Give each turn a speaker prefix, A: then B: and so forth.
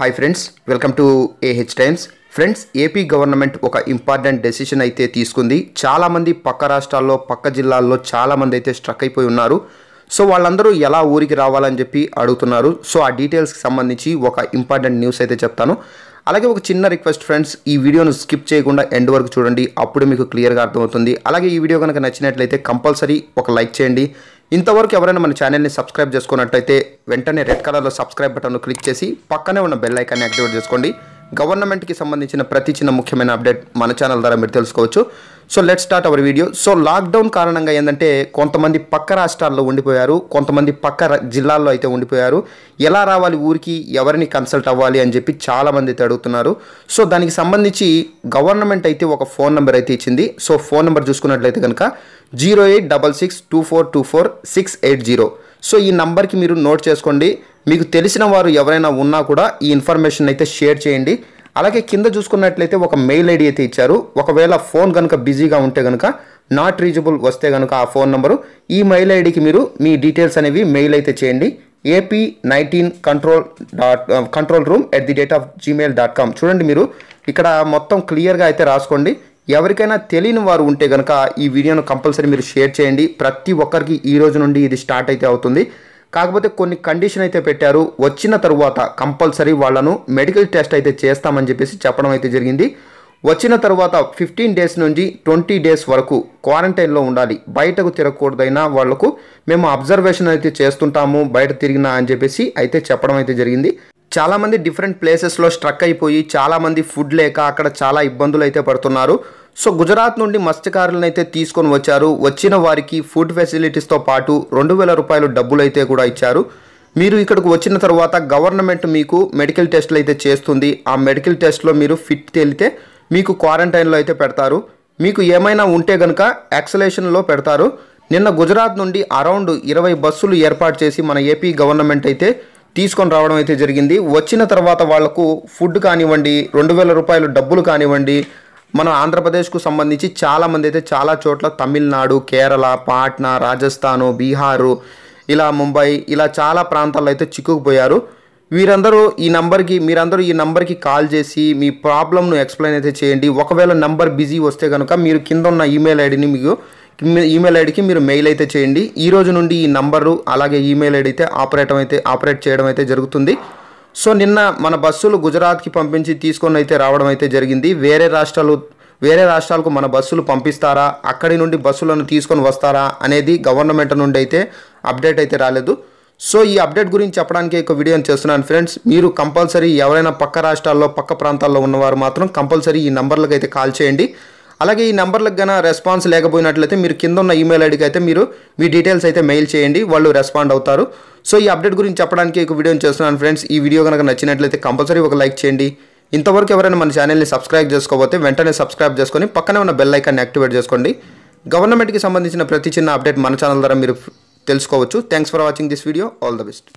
A: hi friends welcome to AH times friends AP government ఒక important decision అయితే తీసుకుంది చాలామంది పక్క రాష్ట్రాల్లో పక్క జిల్లాల్లో చాలామంది అయితే స్ట్రక్ అయిపోయి ఉన్నారు సో వాళ్ళందరూ ఎలా ఊరికి రావాలని చెప్పి అడుగుతున్నారు సో ఆ డీటెయిల్స్కి సంబంధించి ఒక ఇంపార్టెంట్ న్యూస్ అయితే చెప్తాను అలాగే ఒక చిన్న రిక్వెస్ట్ ఫ్రెండ్స్ ఈ వీడియోను స్కిప్ చేయకుండా ఎండ్ వరకు చూడండి అప్పుడు మీకు క్లియర్గా అర్థమవుతుంది అలాగే ఈ వీడియో కనుక నచ్చినట్లయితే కంపల్సరీ ఒక లైక్ చేయండి ఇంతవరకు ఎవరైనా మన ఛానల్ని సబ్స్క్రైబ్ చేసుకున్నట్టయితే వెంటనే రెడ్ కలర్లో సబ్స్క్రైబ్ బటన్ను క్లిక్ చేసి పక్కనే ఉన్న బెల్ ఐకాన్ని యాక్టివేట్ చేసుకోండి గవర్నమెంట్కి సంబంధించిన ప్రతి చిన్న ముఖ్యమైన అప్డేట్ మన ఛానల్ ద్వారా మీరు తెలుసుకోవచ్చు so let start our video so lockdown కారణంగా ఏంటంటే కొంతమంది పక్క రాష్ట్రాల్లో ఉండిపోయారు కొంతమంది పక్క జిల్లాల్లో అయితే ఉండిపోయారు ఎలా రావాలి ఊరికి ఎవరిని కన్సల్ట్ అవ్వాలి అని చెప్పి చాలామంది అయితే అడుగుతున్నారు సో దానికి సంబంధించి గవర్నమెంట్ అయితే ఒక ఫోన్ నెంబర్ అయితే ఇచ్చింది సో ఫోన్ నెంబర్ చూసుకున్నట్లయితే కనుక zero eight double six two four two four six eight zero so ఈ నంబర్కి మీరు నోట్ చేసుకోండి మీకు తెలిసిన వారు ఎవరైనా ఉన్నా కూడా ఈ ఇన్ఫర్మేషన్ అయితే షేర్ చేయండి అలాగే కింద చూసుకున్నట్లయితే ఒక మెయిల్ ఐడి అయితే ఇచ్చారు ఒకవేళ ఫోన్ కనుక బిజీగా ఉంటే కనుక నాట్ రీచబుల్ వస్తే కనుక ఆ ఫోన్ నెంబరు ఈ మెయిల్ ఐడికి మీరు మీ డీటెయిల్స్ అనేవి మెయిల్ అయితే చేయండి AP nineteen control dot control room at the rate of gmail dot com చూడండి మీరు ఇక్కడ మొత్తం క్లియర్గా అయితే రాసుకోండి ఎవరికైనా తెలియని వారు ఉంటే కనుక ఈ వీడియోను కంపల్సరీ మీరు షేర్ చేయండి ప్రతి ఒక్కరికి ఈ రోజు నుండి ఇది స్టార్ట్ అయితే అవుతుంది కాకపోతే కొన్ని కండిషన్ అయితే పెట్టారు వచ్చిన తరువాత కంపల్సరీ వాళ్ళను మెడికల్ టెస్ట్ అయితే చేస్తామని చెప్పేసి చెప్పడం అయితే జరిగింది వచ్చిన తర్వాత ఫిఫ్టీన్ డేస్ నుంచి ట్వంటీ డేస్ వరకు క్వారంటైన్లో ఉండాలి బయటకు తిరగకూడదైనా వాళ్లకు మేము అబ్జర్వేషన్ అయితే చేస్తుంటాము బయట తిరిగినా అని చెప్పేసి అయితే చెప్పడం అయితే జరిగింది చాలామంది డిఫరెంట్ ప్లేసెస్లో స్ట్రక్ అయిపోయి చాలామంది ఫుడ్ లేక అక్కడ చాలా ఇబ్బందులు అయితే పడుతున్నారు సో గుజరాత్ నుండి మత్స్యకారులను అయితే తీసుకొని వచ్చారు వచ్చిన వారికి ఫుడ్ ఫెసిలిటీస్తో పాటు రెండు వేల రూపాయలు డబ్బులు అయితే కూడా ఇచ్చారు మీరు ఇక్కడికి వచ్చిన తర్వాత గవర్నమెంట్ మీకు మెడికల్ టెస్ట్లు అయితే చేస్తుంది ఆ మెడికల్ టెస్ట్లో మీరు ఫిట్ తేలితే మీకు క్వారంటైన్లో అయితే పెడతారు మీకు ఏమైనా ఉంటే కనుక యాక్సలేషన్లో పెడతారు నిన్న గుజరాత్ నుండి అరౌండ్ ఇరవై బస్సులు ఏర్పాటు చేసి మన ఏపీ గవర్నమెంట్ అయితే తీసుకొని రావడం అయితే జరిగింది వచ్చిన తర్వాత వాళ్లకు ఫుడ్ కానివ్వండి రెండు వేల రూపాయలు డబ్బులు కానివ్వండి మన ఆంధ్రప్రదేశ్కు సంబంధించి చాలామంది అయితే చాలా చోట్ల తమిళనాడు కేరళ పాట్నా రాజస్థాను బీహారు ఇలా ముంబై ఇలా చాలా ప్రాంతాల్లో అయితే చిక్కుకుపోయారు వీరందరూ ఈ నంబర్కి మీరందరూ ఈ నంబర్కి కాల్ చేసి మీ ప్రాబ్లమ్ను ఎక్స్ప్లెయిన్ అయితే చేయండి ఒకవేళ నంబర్ బిజీ వస్తే కనుక మీరు కింద ఉన్న ఈమెయిల్ ఐడిని మీకు ఈమెయిల్ ఐడికి మీరు మెయిల్ అయితే చేయండి ఈ రోజు నుండి ఈ నంబరు అలాగే ఈమెయిల్ ఐడి అయితే ఆపరేట్ అయితే ఆపరేట్ చేయడం అయితే జరుగుతుంది సో నిన్న మన బస్సులు గుజరాత్కి పంపించి తీసుకొని అయితే రావడం అయితే జరిగింది వేరే రాష్ట్రాలు వేరే రాష్ట్రాలకు మన బస్సులు పంపిస్తారా అక్కడి నుండి బస్సులను తీసుకొని వస్తారా అనేది గవర్నమెంట్ నుండి అయితే అప్డేట్ అయితే రాలేదు సో ఈ అప్డేట్ గురించి చెప్పడానికి ఒక వీడియోని చేస్తున్నాను ఫ్రెండ్స్ మీరు కంపల్సరీ ఎవరైనా పక్క రాష్ట్రాల్లో పక్క ప్రాంతాల్లో ఉన్నవారు మాత్రం కంపల్సరీ ఈ నంబర్లకు అయితే కాల్ చేయండి అలాగే ఈ నెంబర్లకు గన రెస్పాన్స్ లేకపోయినట్లయితే మీరు కింద ఉన్న ఈమెయిల్ ఐడికి అయితే మీరు మీ డీటెయిల్స్ అయితే మెయిల్ చేయండి వాళ్ళు రెస్పాండ్ అవుతారు సో ఈ అప్డేట్ గురించి చెప్పడానికి ఒక వీడియోని చేస్తున్నాను ఫ్రెండ్స్ ఈ వీడియో కనుక నచ్చినట్లయితే కంపల్సరీ ఒక లైక్ చేయండి ఇంతవరకు ఎవరైనా మన ఛానల్ని సబ్స్క్రైబ్ చేసుకోకపోతే వెంటనే సబ్స్క్రైబ్ చేసుకొని పక్కనే ఉన్న బెల్ ఐకాన్ని యాక్టివేట్ చేసుకోండి గవర్నమెంట్కి సంబంధించిన ప్రతి చిన్న అప్డేట్ మన ఛానల్ ద్వారా మీరు తెలుసుకోవచ్చు thanks for watching this video all the best